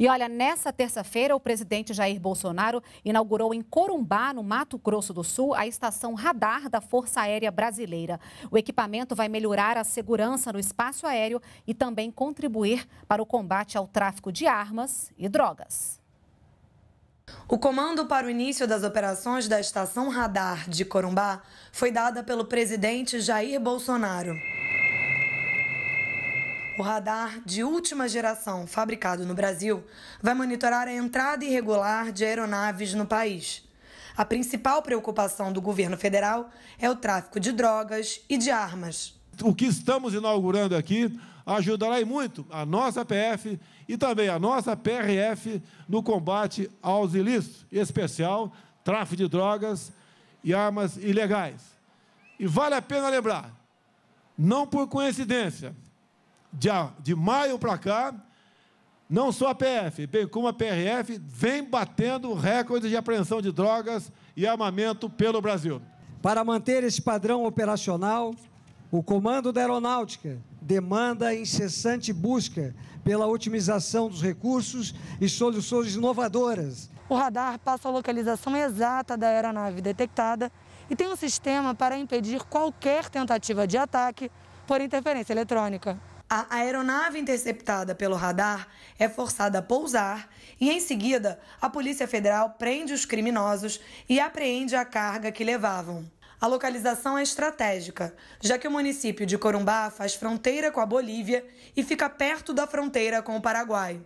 E olha, nessa terça-feira, o presidente Jair Bolsonaro inaugurou em Corumbá, no Mato Grosso do Sul, a estação radar da Força Aérea Brasileira. O equipamento vai melhorar a segurança no espaço aéreo e também contribuir para o combate ao tráfico de armas e drogas. O comando para o início das operações da Estação Radar de Corumbá foi dada pelo presidente Jair Bolsonaro. O radar de última geração fabricado no Brasil vai monitorar a entrada irregular de aeronaves no país. A principal preocupação do governo federal é o tráfico de drogas e de armas. O que estamos inaugurando aqui ajudará e muito a nossa PF e também a nossa PRF no combate aos ilícitos, em especial tráfico de drogas e armas ilegais. E vale a pena lembrar, não por coincidência, de, de maio para cá, não só a PF, bem como a PRF, vem batendo recordes de apreensão de drogas e armamento pelo Brasil. Para manter esse padrão operacional, o Comando da Aeronáutica demanda incessante busca pela otimização dos recursos e soluções inovadoras. O radar passa a localização exata da aeronave detectada e tem um sistema para impedir qualquer tentativa de ataque por interferência eletrônica. A aeronave interceptada pelo radar é forçada a pousar e, em seguida, a Polícia Federal prende os criminosos e apreende a carga que levavam. A localização é estratégica, já que o município de Corumbá faz fronteira com a Bolívia e fica perto da fronteira com o Paraguai.